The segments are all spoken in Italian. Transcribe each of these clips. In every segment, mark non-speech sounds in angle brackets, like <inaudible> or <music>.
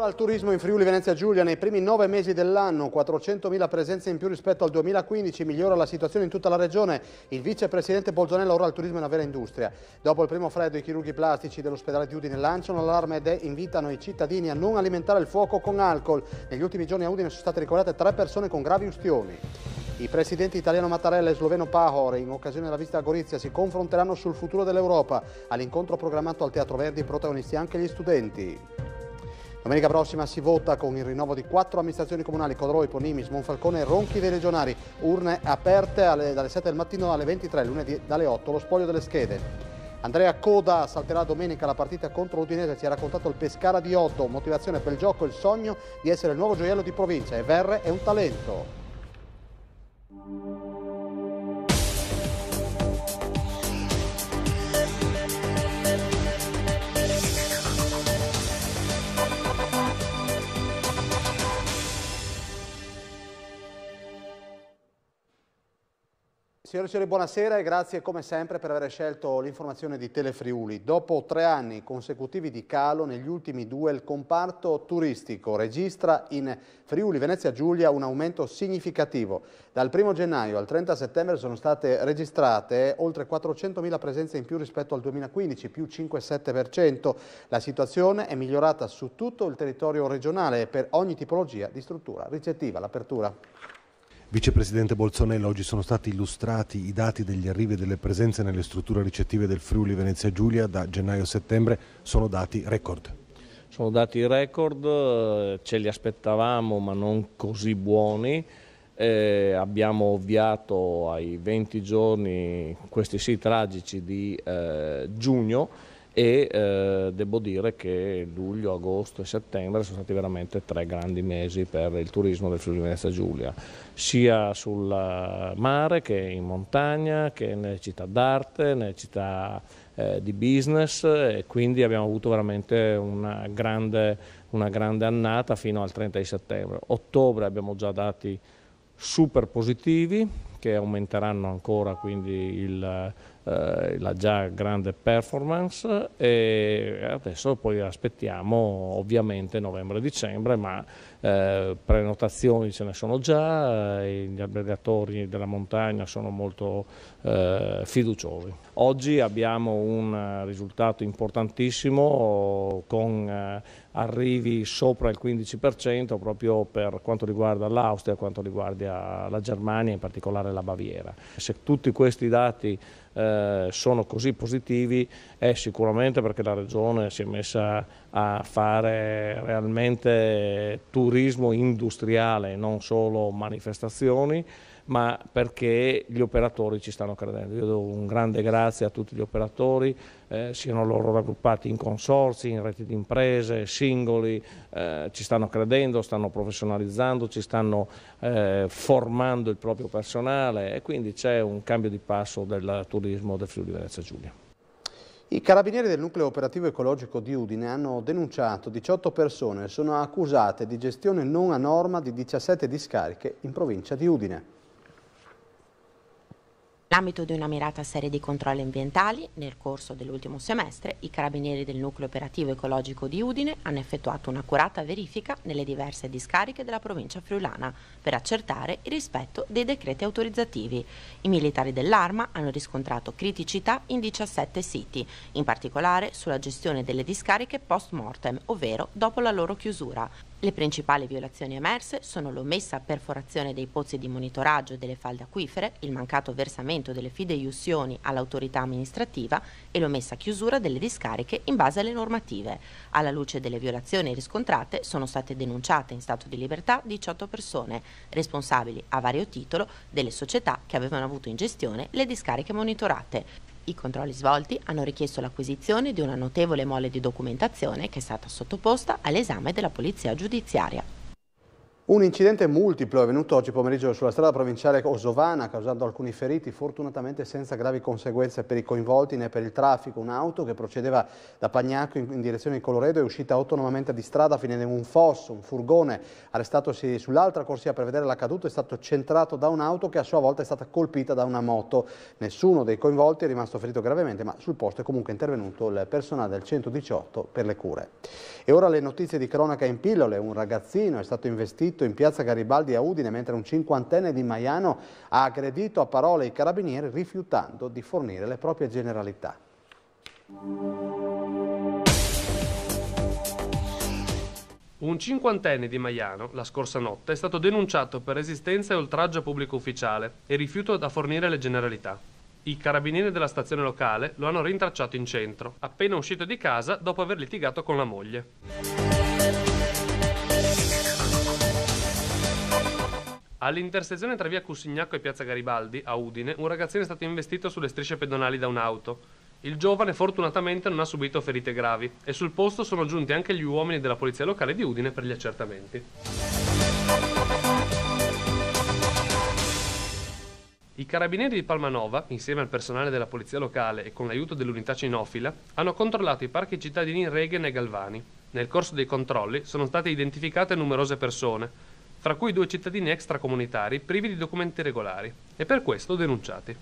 Stimola al turismo in Friuli Venezia Giulia nei primi nove mesi dell'anno, 400.000 presenze in più rispetto al 2015, migliora la situazione in tutta la regione. Il vicepresidente Bolzonello ora al turismo è una vera industria. Dopo il primo freddo i chirurghi plastici dell'ospedale di Udine lanciano l'allarme ed invitano i cittadini a non alimentare il fuoco con alcol. Negli ultimi giorni a Udine sono state ricordate tre persone con gravi ustioni. I presidenti italiano Mattarella e sloveno Pahor, in occasione della visita a Gorizia, si confronteranno sul futuro dell'Europa. All'incontro programmato al Teatro Verdi protagonisti anche gli studenti. Domenica prossima si vota con il rinnovo di quattro amministrazioni comunali, Codroi, Ponimis, Monfalcone e Ronchi dei Regionari. Urne aperte alle, dalle 7 del mattino alle 23, lunedì dalle 8, lo spoglio delle schede. Andrea Coda salterà domenica la partita contro l'Udinese, ci ha raccontato il Pescara di Otto, motivazione per il gioco, il sogno di essere il nuovo gioiello di provincia e Verre è un talento. Signore e signori, buonasera e grazie come sempre per aver scelto l'informazione di Telefriuli. Dopo tre anni consecutivi di calo, negli ultimi due il comparto turistico registra in Friuli Venezia Giulia un aumento significativo. Dal 1 gennaio al 30 settembre sono state registrate oltre 400.000 presenze in più rispetto al 2015, più 5,7%. La situazione è migliorata su tutto il territorio regionale e per ogni tipologia di struttura ricettiva. L'apertura. Vicepresidente Bolzonello, oggi sono stati illustrati i dati degli arrivi e delle presenze nelle strutture ricettive del Friuli Venezia Giulia da gennaio a settembre, sono dati record. Sono dati record, eh, ce li aspettavamo ma non così buoni. Eh, abbiamo ovviato ai 20 giorni questi sì tragici di eh, giugno e eh, devo dire che luglio, agosto e settembre sono stati veramente tre grandi mesi per il turismo del Friuli Venezia Giulia, sia sul mare che in montagna, che nelle città d'arte, nelle città eh, di business e quindi abbiamo avuto veramente una grande, una grande annata fino al 30 settembre. Ottobre abbiamo già dati super positivi che aumenteranno ancora quindi il eh, la già grande performance e adesso poi aspettiamo ovviamente novembre-dicembre, ma eh, prenotazioni ce ne sono già, eh, gli albergatori della montagna sono molto eh, fiduciosi. Oggi abbiamo un risultato importantissimo con eh, arrivi sopra il 15% proprio per quanto riguarda l'Austria, quanto riguarda la Germania, in particolare la Baviera. Se tutti questi dati eh, sono così positivi è sicuramente perché la Regione si è messa a fare realmente turismo industriale, non solo manifestazioni ma perché gli operatori ci stanno credendo. Io do un grande grazie a tutti gli operatori, eh, siano loro raggruppati in consorsi, in reti di imprese, singoli, eh, ci stanno credendo, stanno professionalizzando, ci stanno eh, formando il proprio personale e quindi c'è un cambio di passo del turismo del Friuli Venezia Giulia. I carabinieri del nucleo operativo ecologico di Udine hanno denunciato 18 persone sono accusate di gestione non a norma di 17 discariche in provincia di Udine. Nell'ambito di una mirata serie di controlli ambientali, nel corso dell'ultimo semestre, i carabinieri del nucleo operativo ecologico di Udine hanno effettuato un'accurata verifica nelle diverse discariche della provincia friulana per accertare il rispetto dei decreti autorizzativi. I militari dell'Arma hanno riscontrato criticità in 17 siti, in particolare sulla gestione delle discariche post mortem, ovvero dopo la loro chiusura. Le principali violazioni emerse sono l'omessa perforazione dei pozzi di monitoraggio delle falde acquifere, il mancato versamento delle fideiussioni all'autorità amministrativa e l'omessa chiusura delle discariche in base alle normative. Alla luce delle violazioni riscontrate sono state denunciate in stato di libertà 18 persone, responsabili a vario titolo delle società che avevano avuto in gestione le discariche monitorate. I controlli svolti hanno richiesto l'acquisizione di una notevole mole di documentazione che è stata sottoposta all'esame della Polizia Giudiziaria. Un incidente multiplo è avvenuto oggi pomeriggio sulla strada provinciale Osovana causando alcuni feriti, fortunatamente senza gravi conseguenze per i coinvolti né per il traffico. Un'auto che procedeva da Pagnacco in, direzione di Coloredo è uscita autonomamente di strada finendo in un fosso. Un furgone arrestatosi sull'altra corsia per vedere l'accaduto è stato centrato da un'auto che a sua volta è stata colpita da una moto. Nessuno dei coinvolti è rimasto ferito gravemente ma sul posto è comunque intervenuto il personale del 118 per le cure. E ora le notizie di cronaca in pillole. Un ragazzino è stato investito delitto in piazza Garibaldi a Udine mentre un cinquantenne di Maiano ha aggredito a parole i carabinieri rifiutando di fornire le proprie generalità. Un cinquantenne di Maiano, la scorsa notte, è stato denunciato per resistenza e oltraggio a pubblico ufficiale e rifiuto da fornire le generalità. I carabinieri della stazione locale lo hanno rintracciato in centro, appena uscito di casa dopo aver litigato con la moglie. All'intersezione tra via Cussignacco e piazza Garibaldi, a Udine, un ragazzino è stato investito sulle strisce pedonali da un'auto. Il giovane fortunatamente non ha subito ferite gravi e sul posto sono giunti anche gli uomini della polizia locale di Udine per gli accertamenti. I carabinieri di Palmanova, insieme al personale della polizia locale e con l'aiuto dell'unità cinofila, hanno controllato i parchi cittadini Regen e Galvani. Nel corso dei controlli sono state identificate numerose persone, fra cui due cittadini extracomunitari privi di documenti regolari e per questo denunciati.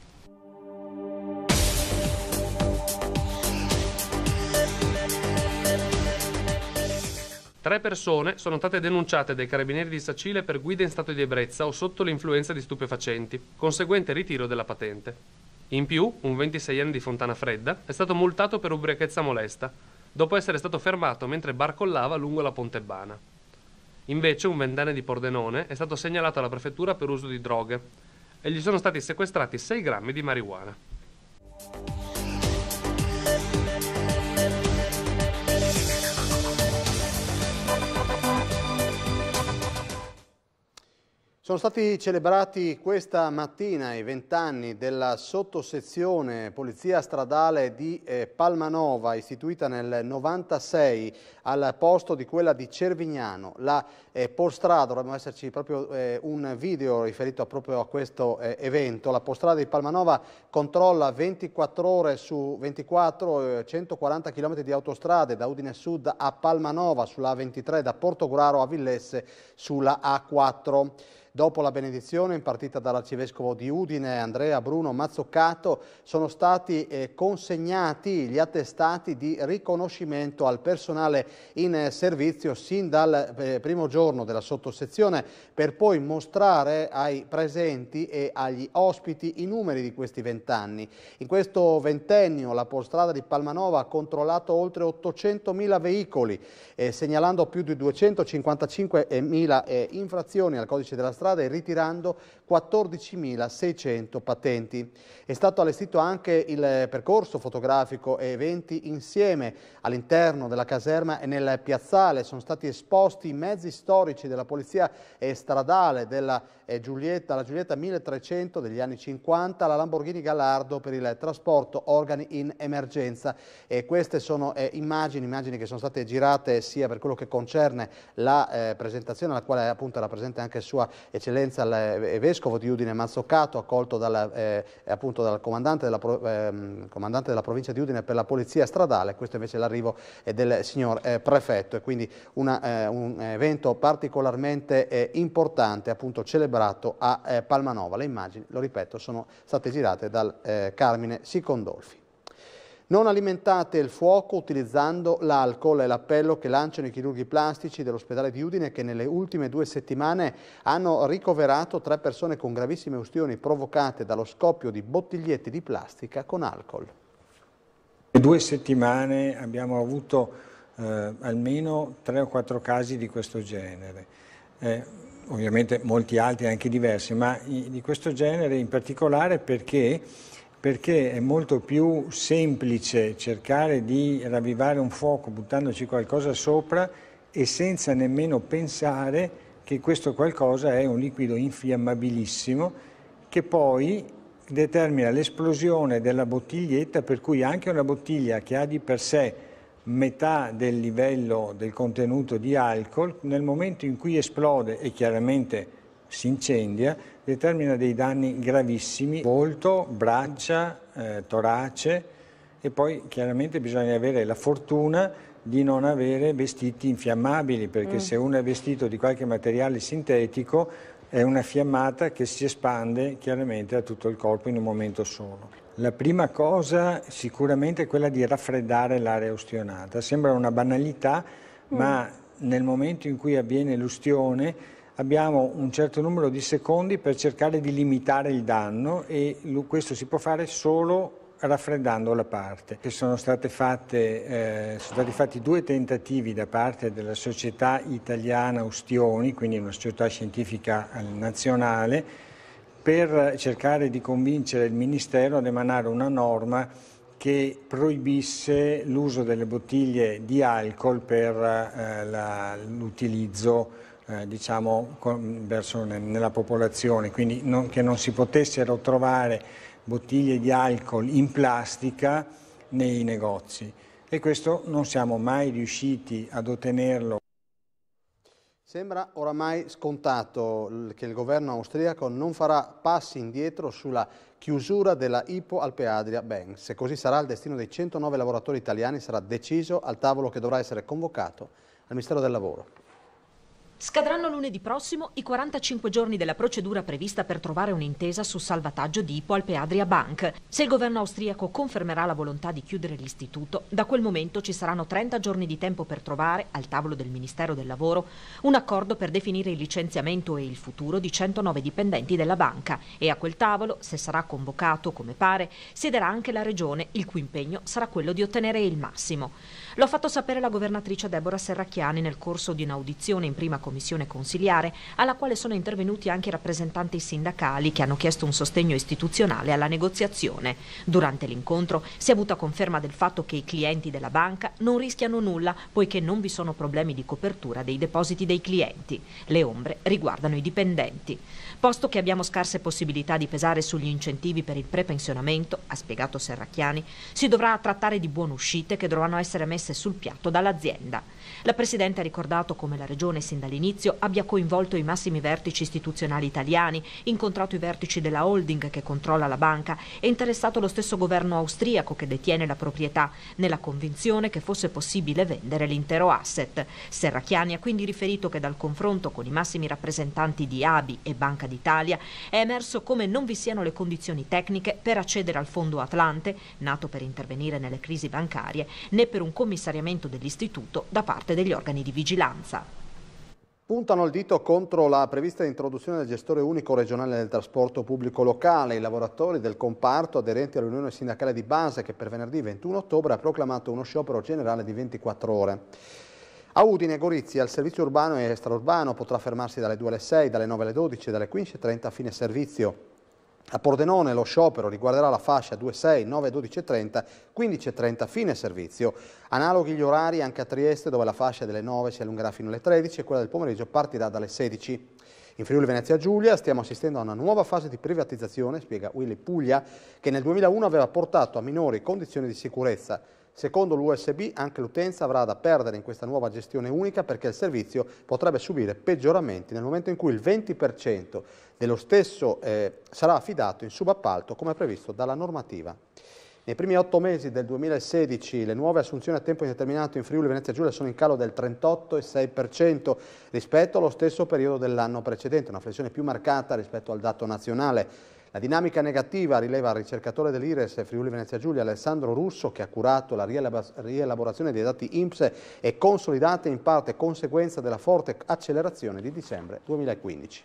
Tre persone sono state denunciate dai carabinieri di Sacile per guida in stato di ebbrezza o sotto l'influenza di stupefacenti, conseguente ritiro della patente. In più, un 26enne di Fontana Fredda è stato multato per ubriachezza molesta, dopo essere stato fermato mentre barcollava lungo la Pontebbana. Invece un ventenne di Pordenone è stato segnalato alla prefettura per uso di droghe e gli sono stati sequestrati 6 grammi di marijuana. Sono stati celebrati questa mattina i vent'anni della sottosezione Polizia Stradale di eh, Palmanova, istituita nel 96 al posto di quella di Cervignano. La eh, Polstrada, dovrebbe esserci proprio eh, un video riferito proprio a questo eh, evento, la Polstrada di Palmanova controlla 24 ore su 24, 140 km di autostrade da Udine Sud a Palmanova sulla A23, da Portogruaro a Villesse sulla A4. Dopo la benedizione impartita dall'arcivescovo di Udine, Andrea Bruno Mazzoccato, sono stati eh, consegnati gli attestati di riconoscimento al personale in servizio sin dal eh, primo giorno della sottosezione per poi mostrare ai presenti e agli ospiti i numeri di questi vent'anni. In questo ventennio la polstrada di Palmanova ha controllato oltre 800.000 veicoli, eh, segnalando più di 255.000 eh, infrazioni al codice della strada strada e ritirando 14.600 patenti. È stato allestito anche il percorso fotografico e eventi insieme all'interno della caserma e nel piazzale. Sono stati esposti i mezzi storici della polizia e stradale della Giulietta, la Giulietta 1300 degli anni 50, la Lamborghini Gallardo per il trasporto organi in emergenza. E queste sono eh, immagini, immagini, che sono state girate sia per quello che concerne la eh, presentazione, alla quale appunto era presente anche Sua Eccellenza il eh, Vescovo di Udine Mazzoccato, accolto dal, eh, appunto dal comandante della, ehm, comandante della, provincia di Udine per la polizia stradale, questo invece è l'arrivo eh, del signor eh, prefetto e quindi una, un evento particolarmente importante appunto celebrato celebrato a eh, Palmanova. Le immagini, lo ripeto, sono state girate dal eh, Carmine Sicondolfi. Non alimentate il fuoco utilizzando l'alcol, è l'appello che lanciano i chirurghi plastici dell'ospedale di Udine che nelle ultime due settimane hanno ricoverato tre persone con gravissime ustioni provocate dallo scoppio di bottiglietti di plastica con alcol. In due settimane abbiamo avuto eh, almeno tre o quattro casi di questo genere. Eh, ovviamente molti altri anche diversi, ma di questo genere in particolare perché, perché è molto più semplice cercare di ravvivare un fuoco buttandoci qualcosa sopra e senza nemmeno pensare che questo qualcosa è un liquido infiammabilissimo che poi determina l'esplosione della bottiglietta per cui anche una bottiglia che ha di per sé metà del livello del contenuto di alcol, nel momento in cui esplode e chiaramente si incendia, determina dei danni gravissimi, volto, braccia, eh, torace e poi chiaramente bisogna avere la fortuna di non avere vestiti infiammabili, perché mm. se uno è vestito di qualche materiale sintetico è una fiammata che si espande chiaramente a tutto il corpo in un momento solo. La prima cosa sicuramente è quella di raffreddare l'area ustionata. Sembra una banalità, mm. ma nel momento in cui avviene l'ustione abbiamo un certo numero di secondi per cercare di limitare il danno e questo si può fare solo raffreddando la parte. Sono, fatte, eh, sono, stati fatti due tentativi da parte della Società Italiana Ustioni, quindi una società scientifica eh, nazionale, per cercare di convincere il Ministero ad emanare una norma che proibisse l'uso delle bottiglie di alcol per eh, l'utilizzo eh, diciamo, verso, nella popolazione, quindi non, che non si potessero trovare bottiglie di alcol in plastica nei negozi e questo non siamo mai riusciti ad ottenerlo. Sembra oramai scontato che il governo austriaco non farà passi indietro sulla chiusura della Ipo Alpeadria Bank. Se così sarà, il destino dei 109 lavoratori italiani sarà deciso al tavolo che dovrà essere convocato al Ministero del Lavoro. Scadranno lunedì prossimo i 45 giorni della procedura prevista per trovare un'intesa sul salvataggio di Ipo Alpe Adria Bank. Se il governo austriaco confermerà la volontà di chiudere l'istituto, da quel momento ci saranno 30 giorni di tempo per trovare, al tavolo del Ministero del Lavoro, un accordo per definire il licenziamento e il futuro di 109 dipendenti della banca e a quel tavolo, se sarà convocato come pare, siederà anche la Regione, il cui impegno sarà quello di ottenere il massimo. L'ho fatto sapere la governatrice Deborah Serracchiani nel corso di un'audizione in prima commissione consiliare alla quale sono intervenuti anche i rappresentanti sindacali che hanno chiesto un sostegno istituzionale alla negoziazione. Durante l'incontro si è avuta conferma del fatto che i clienti della banca non rischiano nulla poiché non vi sono problemi di copertura dei depositi dei clienti. Le ombre riguardano i dipendenti. Posto che abbiamo scarse possibilità di pesare sugli incentivi per il prepensionamento, ha spiegato Serracchiani, si dovrà trattare di buone uscite che dovranno essere messe sul piatto dall'azienda. La Presidente ha ricordato come la Regione sin dall'inizio abbia coinvolto i massimi vertici istituzionali italiani, incontrato i vertici della holding che controlla la banca e interessato lo stesso governo austriaco che detiene la proprietà, nella convinzione che fosse possibile vendere l'intero asset. Serracchiani ha quindi riferito che dal confronto con i massimi rappresentanti di ABI e Banca d'Italia è emerso come non vi siano le condizioni tecniche per accedere al fondo Atlante, nato per intervenire nelle crisi bancarie, né per un commissariamento dell'istituto da parte parte degli organi di vigilanza. Puntano il dito contro la prevista introduzione del gestore unico regionale del trasporto pubblico locale. I lavoratori del comparto aderenti all'Unione Sindacale di Base che per venerdì 21 ottobre ha proclamato uno sciopero generale di 24 ore. A Udine e Gorizia il servizio urbano e extraurbano potrà fermarsi dalle 2 alle 6, dalle 9 alle 12 e dalle 15.30 a fine servizio. A Pordenone lo sciopero riguarderà la fascia 26, 9, 12 e 30, 15 e 30 fine servizio. Analoghi gli orari anche a Trieste dove la fascia delle 9 si allungherà fino alle 13 e quella del pomeriggio partirà dalle 16. In Friuli Venezia Giulia stiamo assistendo a una nuova fase di privatizzazione, spiega Willy Puglia, che nel 2001 aveva portato a minori condizioni di sicurezza. Secondo l'USB anche l'utenza avrà da perdere in questa nuova gestione unica perché il servizio potrebbe subire peggioramenti nel momento in cui il 20% dello stesso eh, sarà affidato in subappalto come previsto dalla normativa. Nei primi otto mesi del 2016 le nuove assunzioni a tempo indeterminato in Friuli Venezia Giulia sono in calo del 38,6% rispetto allo stesso periodo dell'anno precedente, una flessione più marcata rispetto al dato nazionale. La dinamica negativa, rileva il ricercatore dell'IRES Friuli Venezia Giulia Alessandro Russo, che ha curato la rielaborazione dei dati INPS, e consolidata in parte conseguenza della forte accelerazione di dicembre 2015.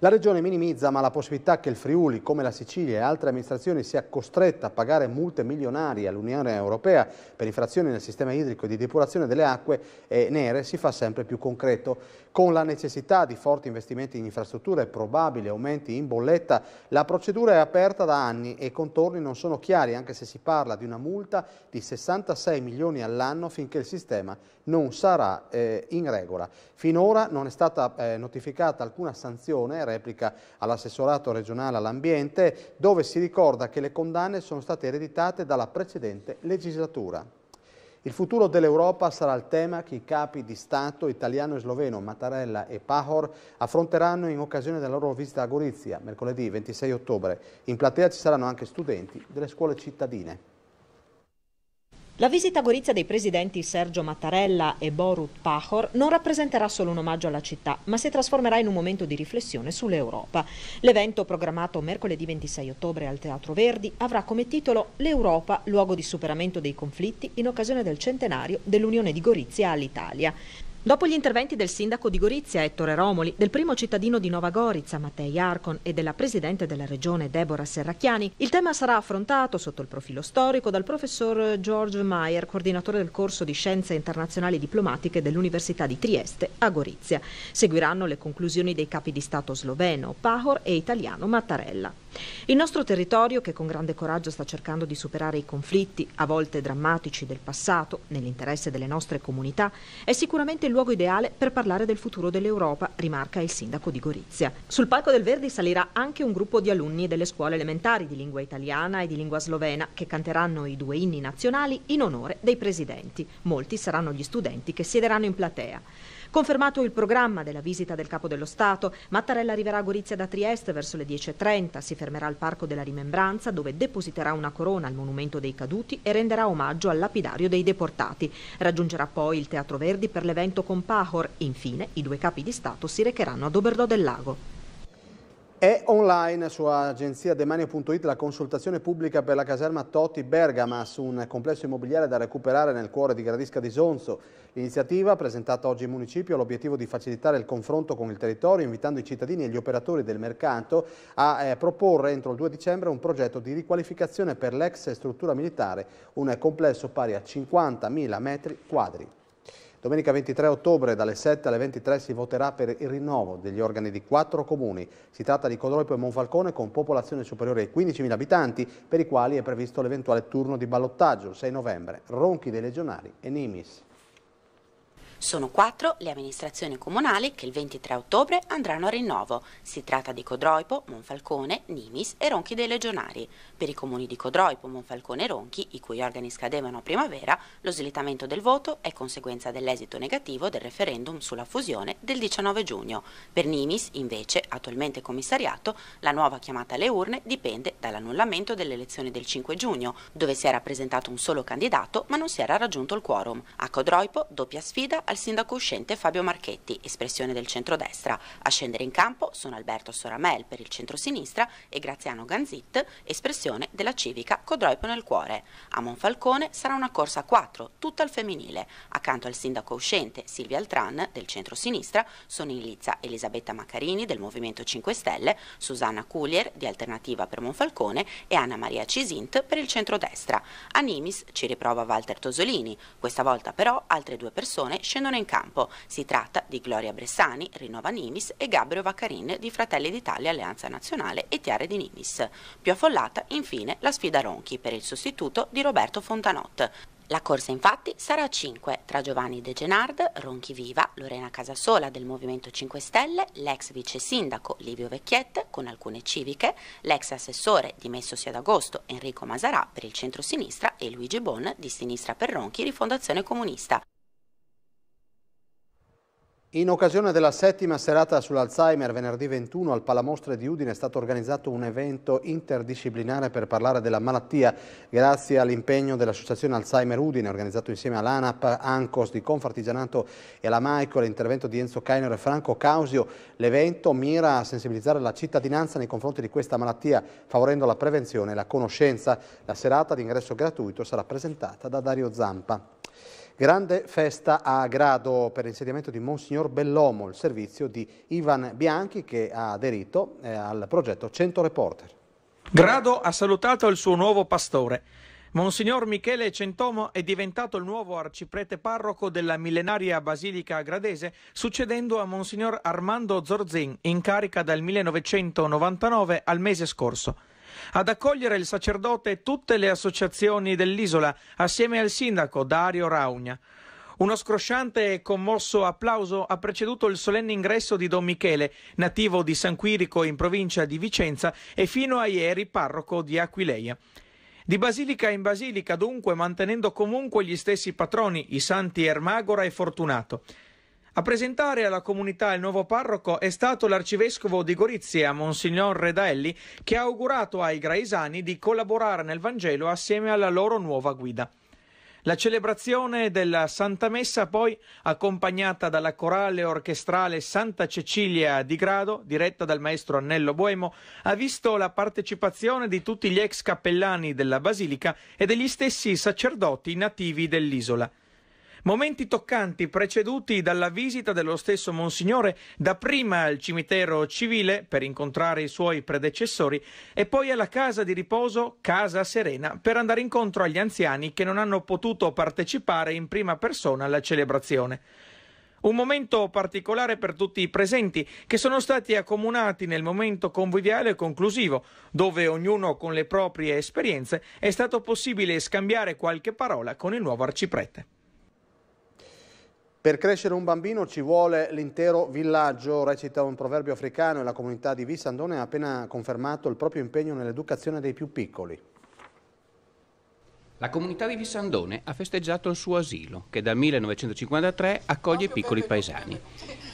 La Regione minimizza ma la possibilità che il Friuli, come la Sicilia e altre amministrazioni, sia costretta a pagare multe milionarie all'Unione Europea per infrazioni nel sistema idrico di depurazione delle acque nere si fa sempre più concreto. Con la necessità di forti investimenti in infrastrutture e probabili aumenti in bolletta, la procedura è aperta da anni e i contorni non sono chiari, anche se si parla di una multa di 66 milioni all'anno finché il sistema non sarà eh, in regola. Finora non è stata eh, notificata alcuna sanzione replica all'assessorato regionale all'ambiente, dove si ricorda che le condanne sono state ereditate dalla precedente legislatura. Il futuro dell'Europa sarà il tema che i capi di Stato italiano e sloveno Mattarella e Pahor affronteranno in occasione della loro visita a Gorizia mercoledì 26 ottobre. In platea ci saranno anche studenti delle scuole cittadine. La visita a Gorizia dei presidenti Sergio Mattarella e Borut Pahor non rappresenterà solo un omaggio alla città, ma si trasformerà in un momento di riflessione sull'Europa. L'evento, programmato mercoledì 26 ottobre al Teatro Verdi, avrà come titolo L'Europa, luogo di superamento dei conflitti in occasione del centenario dell'Unione di Gorizia all'Italia. Dopo gli interventi del sindaco di Gorizia, Ettore Romoli, del primo cittadino di Nova Gorizia, Mattei Arcon, e della presidente della regione, Deborah Serracchiani, il tema sarà affrontato sotto il profilo storico dal professor George Meyer, coordinatore del corso di Scienze Internazionali Diplomatiche dell'Università di Trieste a Gorizia. Seguiranno le conclusioni dei capi di Stato sloveno Pahor e italiano Mattarella. Il nostro territorio, che con grande coraggio sta cercando di superare i conflitti, a volte drammatici, del passato, nell'interesse delle nostre comunità, è sicuramente il luogo ideale per parlare del futuro dell'Europa, rimarca il sindaco di Gorizia. Sul palco del Verdi salirà anche un gruppo di alunni delle scuole elementari di lingua italiana e di lingua slovena che canteranno i due inni nazionali in onore dei presidenti. Molti saranno gli studenti che siederanno in platea. Confermato il programma della visita del Capo dello Stato, Mattarella arriverà a Gorizia da Trieste verso le 10.30, si fermerà al Parco della Rimembranza dove depositerà una corona al Monumento dei Caduti e renderà omaggio al lapidario dei deportati. Raggiungerà poi il Teatro Verdi per l'evento con Pahor. Infine, i due capi di Stato si recheranno ad Oberdò del Lago. È online su agenzia demanio.it la consultazione pubblica per la caserma Totti Bergamas, un complesso immobiliare da recuperare nel cuore di Gradisca di Sonzo. L'iniziativa, presentata oggi in municipio, ha l'obiettivo di facilitare il confronto con il territorio, invitando i cittadini e gli operatori del mercato a eh, proporre entro il 2 dicembre un progetto di riqualificazione per l'ex struttura militare, un complesso pari a 50.000 metri quadri. Domenica 23 ottobre dalle 7 alle 23 si voterà per il rinnovo degli organi di quattro comuni. Si tratta di Codroipo e Monfalcone con popolazione superiore ai 15.000 abitanti per i quali è previsto l'eventuale turno di ballottaggio il 6 novembre. Ronchi dei Legionari e Nimis. Sono quattro le amministrazioni comunali che il 23 ottobre andranno a rinnovo. Si tratta di Codroipo, Monfalcone, Nimis e Ronchi dei Legionari. Per i comuni di Codroipo, Monfalcone e Ronchi, i cui organi scadevano a primavera, lo slittamento del voto è conseguenza dell'esito negativo del referendum sulla fusione del 19 giugno. Per Nimis, invece, attualmente commissariato, la nuova chiamata alle urne dipende dall'annullamento delle elezioni del 5 giugno, dove si era presentato un solo candidato ma non si era raggiunto il quorum. A Codroipo, doppia sfida al sindaco uscente Fabio Marchetti, espressione del centrodestra. A scendere in campo sono Alberto Soramel per il centrosinistra e Graziano Ganzit, espressione della civica Codroipo nel cuore. A Monfalcone sarà una corsa a quattro, tutta al femminile. Accanto al sindaco uscente Silvia Altran del centrosinistra sono in lizza Elisabetta Macarini del Movimento 5 Stelle, Susanna Cuglier di Alternativa per Monfalcone e Anna Maria Cisint per il centrodestra. A Nimis ci riprova Walter Tosolini, questa volta però altre due persone scendono scendono in campo. Si tratta di Gloria Bressani, Rinova Nimis e Gabriele Vaccarin di Fratelli d'Italia Alleanza Nazionale e Tiare di Nimis. Più affollata infine la sfida Ronchi per il sostituto di Roberto Fontanot. La corsa infatti sarà a 5 tra Giovanni De Genard, Ronchi Viva, Lorena Casasola del Movimento 5 Stelle, l'ex vice sindaco Livio Vecchiette con alcune civiche, l'ex assessore dimessosi ad agosto Enrico Masarà per il centro-sinistra e Luigi Bon di Sinistra per Ronchi Rifondazione Comunista. In occasione della settima serata sull'Alzheimer, venerdì 21 al Palamostre di Udine è stato organizzato un evento interdisciplinare per parlare della malattia. Grazie all'impegno dell'Associazione Alzheimer Udine, organizzato insieme all'ANAP, ANCOS di Confartigianato e alla Maico, l'intervento di Enzo Kainer e Franco Causio, l'evento mira a sensibilizzare la cittadinanza nei confronti di questa malattia, favorendo la prevenzione e la conoscenza. La serata di ingresso gratuito sarà presentata da Dario Zampa. Grande festa a Grado per l'insediamento di Monsignor Bellomo, il servizio di Ivan Bianchi che ha aderito eh, al progetto 100 Reporter. Grado ha salutato il suo nuovo pastore. Monsignor Michele Centomo è diventato il nuovo arciprete parroco della millenaria basilica gradese, succedendo a Monsignor Armando Zorzin, in carica dal 1999 al mese scorso. Ad accogliere il sacerdote tutte le associazioni dell'isola, assieme al sindaco Dario Raugna. Uno scrosciante e commosso applauso ha preceduto il solenne ingresso di Don Michele, nativo di San Quirico in provincia di Vicenza e fino a ieri parroco di Aquileia. Di basilica in basilica, dunque, mantenendo comunque gli stessi patroni, i santi Ermagora e Fortunato. A presentare alla comunità il nuovo parroco è stato l'arcivescovo di Gorizia, Monsignor Redaelli, che ha augurato ai graisani di collaborare nel Vangelo assieme alla loro nuova guida. La celebrazione della Santa Messa poi, accompagnata dalla corale orchestrale Santa Cecilia di Grado, diretta dal maestro Annello Boemo, ha visto la partecipazione di tutti gli ex cappellani della Basilica e degli stessi sacerdoti nativi dell'isola. Momenti toccanti preceduti dalla visita dello stesso Monsignore dapprima al cimitero civile per incontrare i suoi predecessori e poi alla casa di riposo Casa Serena per andare incontro agli anziani che non hanno potuto partecipare in prima persona alla celebrazione. Un momento particolare per tutti i presenti, che sono stati accomunati nel momento conviviale conclusivo, dove ognuno con le proprie esperienze è stato possibile scambiare qualche parola con il nuovo arciprete. Per crescere un bambino ci vuole l'intero villaggio, recita un proverbio africano e la comunità di Vissandone ha appena confermato il proprio impegno nell'educazione dei più piccoli. La comunità di Vissandone ha festeggiato il suo asilo, che dal 1953 accoglie piccoli paesani.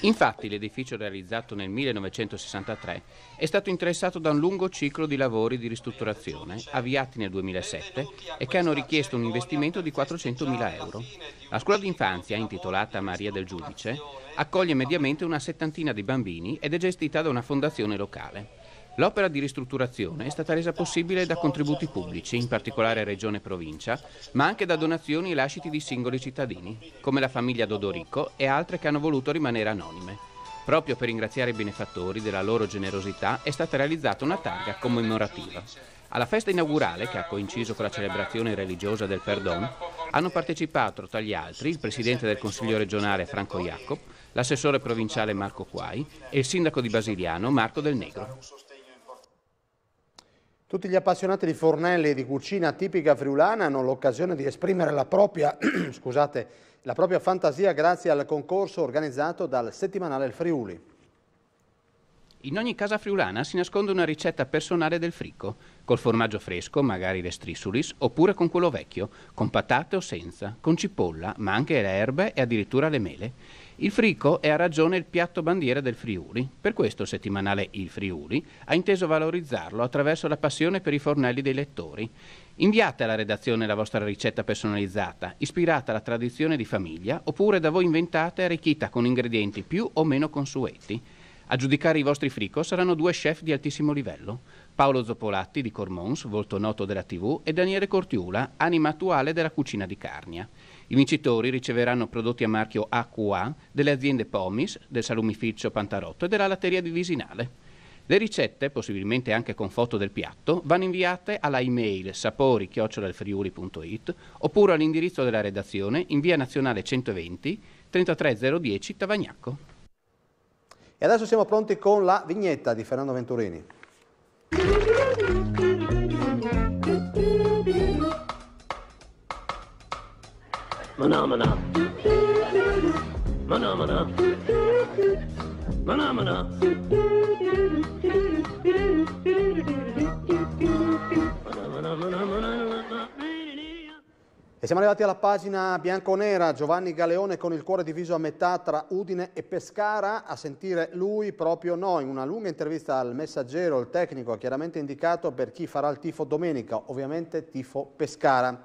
Infatti l'edificio realizzato nel 1963 è stato interessato da un lungo ciclo di lavori di ristrutturazione avviati nel 2007 e che hanno richiesto un investimento di 400.000 euro. La scuola d'infanzia, intitolata Maria del Giudice, accoglie mediamente una settantina di bambini ed è gestita da una fondazione locale. L'opera di ristrutturazione è stata resa possibile da contributi pubblici, in particolare regione e provincia, ma anche da donazioni e lasciti di singoli cittadini, come la famiglia Dodorico e altre che hanno voluto rimanere anonime. Proprio per ringraziare i benefattori della loro generosità è stata realizzata una targa commemorativa. Alla festa inaugurale, che ha coinciso con la celebrazione religiosa del Perdon, hanno partecipato tra gli altri il presidente del Consiglio regionale Franco Jacob, l'assessore provinciale Marco Quai e il sindaco di Basiliano Marco Del Negro. Tutti gli appassionati di fornelli e di cucina tipica friulana hanno l'occasione di esprimere la propria, <clears throat> scusate, la propria fantasia grazie al concorso organizzato dal settimanale Il Friuli. In ogni casa friulana si nasconde una ricetta personale del fricco, col formaggio fresco, magari le strisulis, oppure con quello vecchio, con patate o senza, con cipolla, ma anche le erbe e addirittura le mele. Il Frico è a ragione il piatto bandiera del Friuli, per questo il settimanale Il Friuli ha inteso valorizzarlo attraverso la passione per i fornelli dei lettori. Inviate alla redazione la vostra ricetta personalizzata, ispirata alla tradizione di famiglia, oppure da voi inventata e arricchita con ingredienti più o meno consueti. A giudicare i vostri frico saranno due chef di altissimo livello, Paolo Zopolatti di Cormons, volto noto della TV, e Daniele Cortiula, anima attuale della cucina di Carnia. I vincitori riceveranno prodotti a marchio AQA delle aziende Pomis, del salumificio Pantarotto e della latteria di Visinale. Le ricette, possibilmente anche con foto del piatto, vanno inviate alla email sapori-friuli.it oppure all'indirizzo della redazione in via nazionale 120 33010 Tavagnacco. E adesso siamo pronti con la vignetta di Fernando Venturini. Phenomena. Phenomena. Phenomena. E siamo arrivati alla pagina bianconera, Giovanni Galeone con il cuore diviso a metà tra Udine e Pescara, a sentire lui proprio noi, in una lunga intervista al messaggero, il tecnico ha chiaramente indicato per chi farà il tifo domenica, ovviamente tifo Pescara.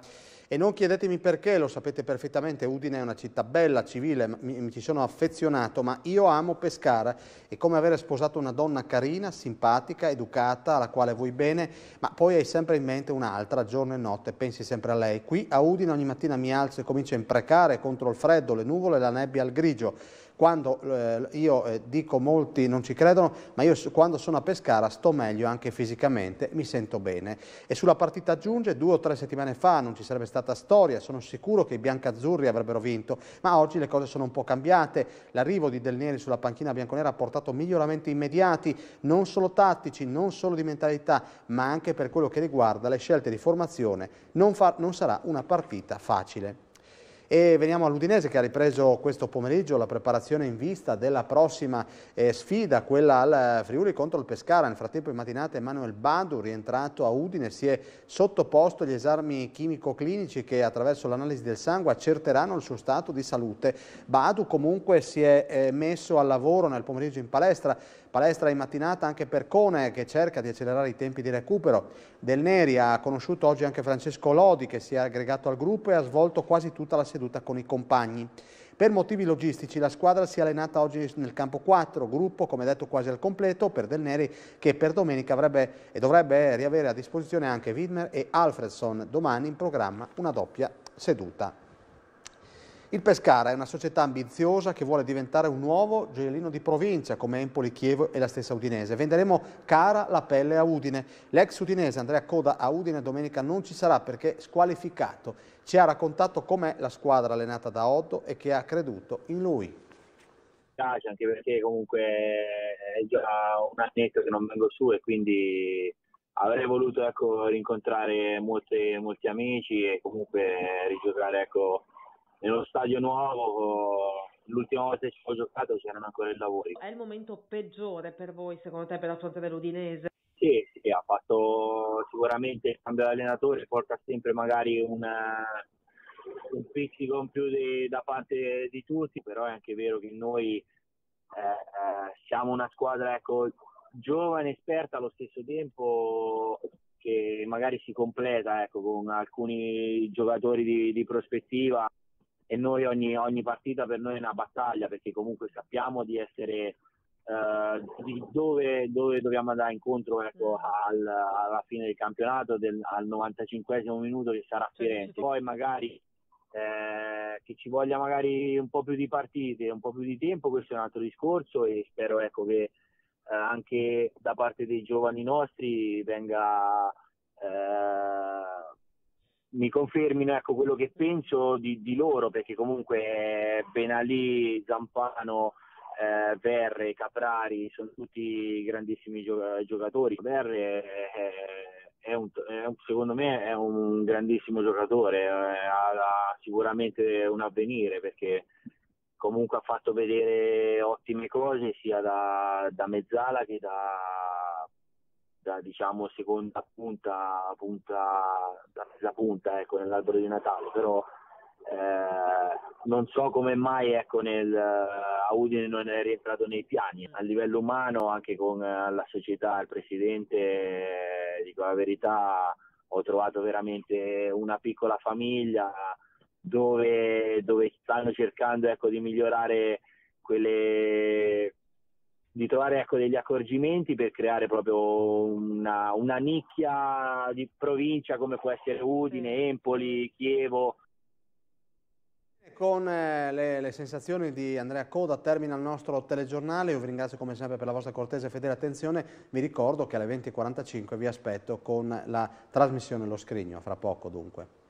E non chiedetemi perché, lo sapete perfettamente, Udine è una città bella, civile, mi, mi ci sono affezionato, ma io amo Pescara. È come avere sposato una donna carina, simpatica, educata, alla quale vuoi bene, ma poi hai sempre in mente un'altra, giorno e notte, pensi sempre a lei. Qui a Udine ogni mattina mi alzo e comincio a imprecare contro il freddo, le nuvole e la nebbia al grigio. Quando eh, io eh, dico molti non ci credono, ma io quando sono a Pescara sto meglio anche fisicamente, mi sento bene. E sulla partita giunge, due o tre settimane fa non ci sarebbe stata storia, sono sicuro che i biancazzurri avrebbero vinto, ma oggi le cose sono un po' cambiate. L'arrivo di Del Neri sulla panchina bianconera ha portato miglioramenti immediati, non solo tattici, non solo di mentalità, ma anche per quello che riguarda le scelte di formazione. non, non sarà una partita facile. E veniamo all'Udinese che ha ripreso questo pomeriggio la preparazione in vista della prossima eh, sfida, quella al Friuli contro il Pescara. Nel frattempo in mattinata Emanuele Badu, rientrato a Udine, si è sottoposto agli esami chimico-clinici che attraverso l'analisi del sangue accerteranno il suo stato di salute. Badu comunque si è eh, messo al lavoro nel pomeriggio in palestra Palestra in mattinata anche per Cone che cerca di accelerare i tempi di recupero. Del Neri ha conosciuto oggi anche Francesco Lodi che si è aggregato al gruppo e ha svolto quasi tutta la seduta con i compagni. Per motivi logistici la squadra si è allenata oggi nel campo 4, gruppo come detto quasi al completo per Del Neri che per domenica avrebbe e dovrebbe riavere a disposizione anche Widmer e Alfredson. Domani in programma una doppia seduta. Il Pescara è una società ambiziosa che vuole diventare un nuovo gioiellino di provincia come Empoli, Chievo e la stessa Udinese. Venderemo cara la pelle a Udine. L'ex udinese Andrea Coda a Udine domenica non ci sarà perché squalificato. Ci ha raccontato com'è la squadra allenata da Otto e che ha creduto in lui. Mi Piace anche perché comunque è già un annetto che non vengo su e quindi avrei voluto ecco, rincontrare molti, molti amici e comunque rigiocare ecco, nello stadio nuovo eh, l'ultima volta che ci ho giocato c'erano ancora i lavori. È il momento peggiore per voi, secondo te, per affrontare l'Udinese? Sì, sì, ha fatto sicuramente il cambio di allenatore, porta sempre magari una, eh, un pizzico in più di, da parte di tutti, però è anche vero che noi eh, eh, siamo una squadra ecco, giovane, esperta allo stesso tempo che magari si completa ecco, con alcuni giocatori di, di prospettiva e noi ogni, ogni, partita per noi è una battaglia perché comunque sappiamo di essere eh, di dove, dove, dobbiamo andare incontro ecco, mm. al, alla fine del campionato del, al 95 minuto che sarà Firenze poi magari eh, che ci voglia magari un po' più di partite un po' più di tempo questo è un altro discorso e spero ecco, che eh, anche da parte dei giovani nostri venga eh, mi confermino ecco, quello che penso di, di, loro, perché comunque eh, Benalì, Zampano, eh, Verre, Caprari sono tutti grandissimi giocatori. Verre è, eh, è, un, è un, secondo me è un grandissimo giocatore, eh, ha, ha sicuramente un avvenire perché comunque ha fatto vedere ottime cose sia da, da mezzala che da, da diciamo seconda punta, punta da mezza punta ecco, nell'albero di Natale, però eh, non so come mai ecco, nel, a Udine non è rientrato nei piani. A livello umano, anche con eh, la società, il presidente, eh, dico la verità, ho trovato veramente una piccola famiglia dove, dove stanno cercando ecco, di migliorare quelle, di trovare ecco, degli accorgimenti per creare proprio una, una, nicchia di provincia come può essere Udine, Empoli, Chievo. Con eh, le, le sensazioni di Andrea Coda termina il nostro telegiornale, io vi ringrazio come sempre per la vostra cortese e fedele attenzione, vi ricordo che alle 20.45 vi aspetto con la trasmissione Lo Scrigno, fra poco dunque.